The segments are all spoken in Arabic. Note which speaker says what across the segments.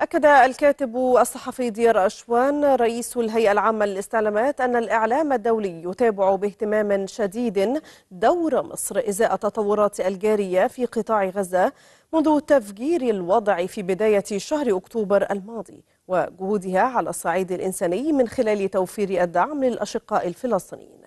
Speaker 1: أكد الكاتب الصحفي ديار أشوان رئيس الهيئة العامة للاستعلامات أن الإعلام الدولي يتابع باهتمام شديد دور مصر إزاء التطورات الجارية في قطاع غزة منذ تفجير الوضع في بداية شهر أكتوبر الماضي وجهودها على الصعيد الإنساني من خلال توفير الدعم للأشقاء الفلسطينيين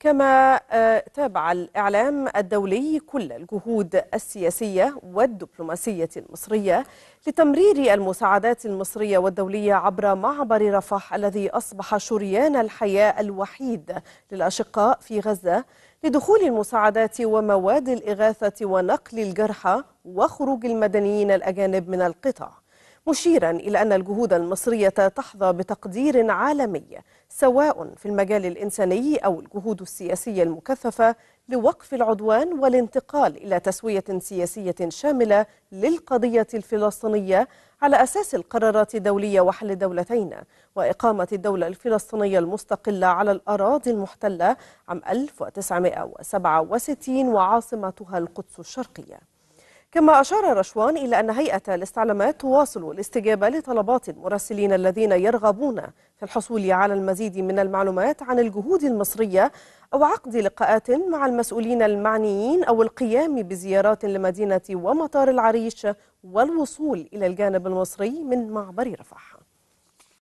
Speaker 1: كما آه، تابع الإعلام الدولي كل الجهود السياسية والدبلوماسية المصرية لتمرير المساعدات المصرية والدولية عبر معبر رفح الذي أصبح شريان الحياة الوحيد للأشقاء في غزة لدخول المساعدات ومواد الإغاثة ونقل الجرحى وخروج المدنيين الأجانب من القطاع مشيرا إلى أن الجهود المصرية تحظى بتقدير عالمي سواء في المجال الإنساني أو الجهود السياسية المكثفة لوقف العدوان والانتقال إلى تسوية سياسية شاملة للقضية الفلسطينية على أساس القرارات الدولية وحل دولتين وإقامة الدولة الفلسطينية المستقلة على الأراضي المحتلة عام 1967 وعاصمتها القدس الشرقية كما أشار رشوان إلى أن هيئة الاستعلامات تواصل الاستجابة لطلبات المراسلين الذين يرغبون في الحصول على المزيد من المعلومات عن الجهود المصرية أو عقد لقاءات مع المسؤولين المعنيين أو القيام بزيارات لمدينة ومطار العريش والوصول إلى الجانب المصري من معبر رفح